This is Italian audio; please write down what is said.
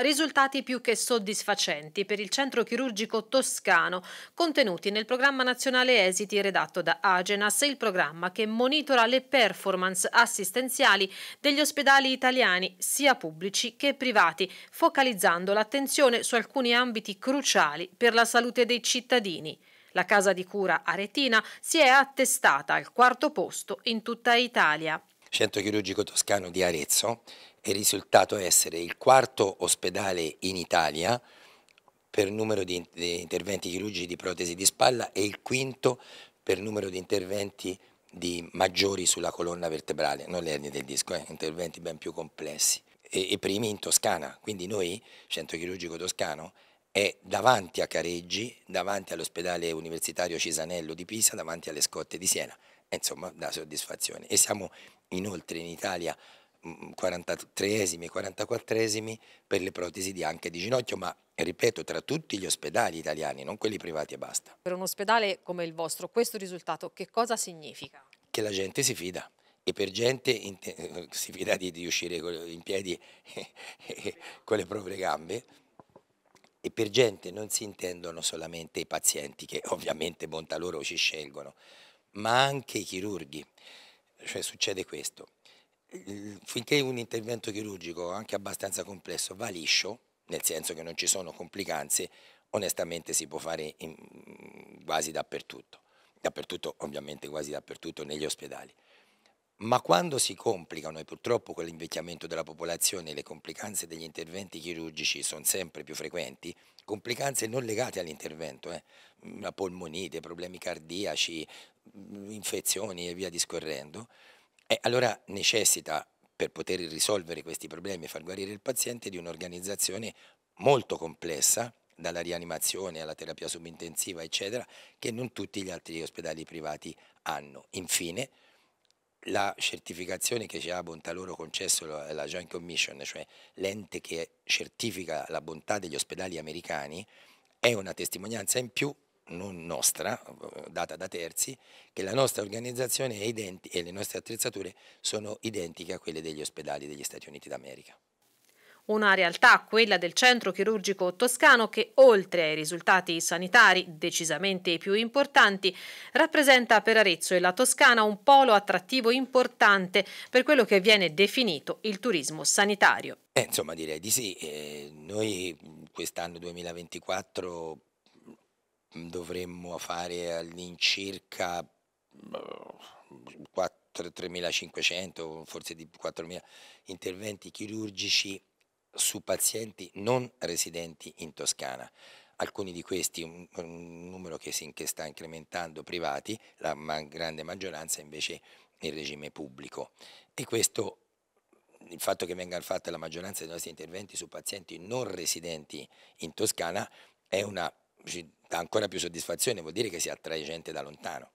risultati più che soddisfacenti per il centro chirurgico toscano contenuti nel programma nazionale esiti redatto da Agenas, il programma che monitora le performance assistenziali degli ospedali italiani sia pubblici che privati, focalizzando l'attenzione su alcuni ambiti cruciali per la salute dei cittadini. La casa di cura aretina si è attestata al quarto posto in tutta Italia. Centro Chirurgico Toscano di Arezzo è risultato essere il quarto ospedale in Italia per numero di, interventi chirurgici di protesi di spalla e il quinto per numero di interventi di maggiori sulla colonna vertebrale, non le ernie del disco, eh, interventi ben più complessi, e, e primi in Toscana, quindi noi, Centro Chirurgico Toscano, è davanti a Careggi, davanti all'ospedale universitario Cisanello di Pisa, davanti alle scotte di Siena, insomma da soddisfazione. E siamo inoltre in Italia 43esimi e 44esimi per le protesi di anche di ginocchio, ma ripeto, tra tutti gli ospedali italiani, non quelli privati e basta. Per un ospedale come il vostro, questo risultato che cosa significa? Che la gente si fida e per gente eh, si fida di, di uscire in piedi eh, eh, con le proprie gambe e per gente non si intendono solamente i pazienti, che ovviamente bontà loro ci scelgono, ma anche i chirurghi. Cioè succede questo. Finché un intervento chirurgico, anche abbastanza complesso, va liscio, nel senso che non ci sono complicanze, onestamente si può fare in, quasi dappertutto. Dappertutto, ovviamente quasi dappertutto negli ospedali ma quando si complicano, e purtroppo con l'invecchiamento della popolazione le complicanze degli interventi chirurgici sono sempre più frequenti, complicanze non legate all'intervento, eh, mm, la polmonite, problemi cardiaci, mm, infezioni e via discorrendo, e eh, allora necessita per poter risolvere questi problemi e far guarire il paziente di un'organizzazione molto complessa, dalla rianimazione alla terapia subintensiva, eccetera, che non tutti gli altri ospedali privati hanno. Infine, la certificazione che ci ha a bontà loro concesso la Joint Commission, cioè l'ente che certifica la bontà degli ospedali americani, è una testimonianza in più, non nostra, data da terzi, che la nostra organizzazione e le nostre attrezzature sono identiche a quelle degli ospedali degli Stati Uniti d'America. Una realtà, quella del centro chirurgico toscano, che oltre ai risultati sanitari decisamente più importanti, rappresenta per Arezzo e la Toscana un polo attrattivo importante per quello che viene definito il turismo sanitario. Eh, insomma direi di sì, eh, noi quest'anno 2024 mm, dovremmo fare all'incirca 3.500, mm, forse di 4.000 interventi chirurgici su pazienti non residenti in Toscana. Alcuni di questi, un, numero che, si, che sta incrementando privati, la ma, grande maggioranza invece in regime pubblico. E questo, il fatto che venga fatta la maggioranza dei nostri interventi su pazienti non residenti in Toscana è una, dà ancora più soddisfazione, vuol dire che si attrae gente da lontano.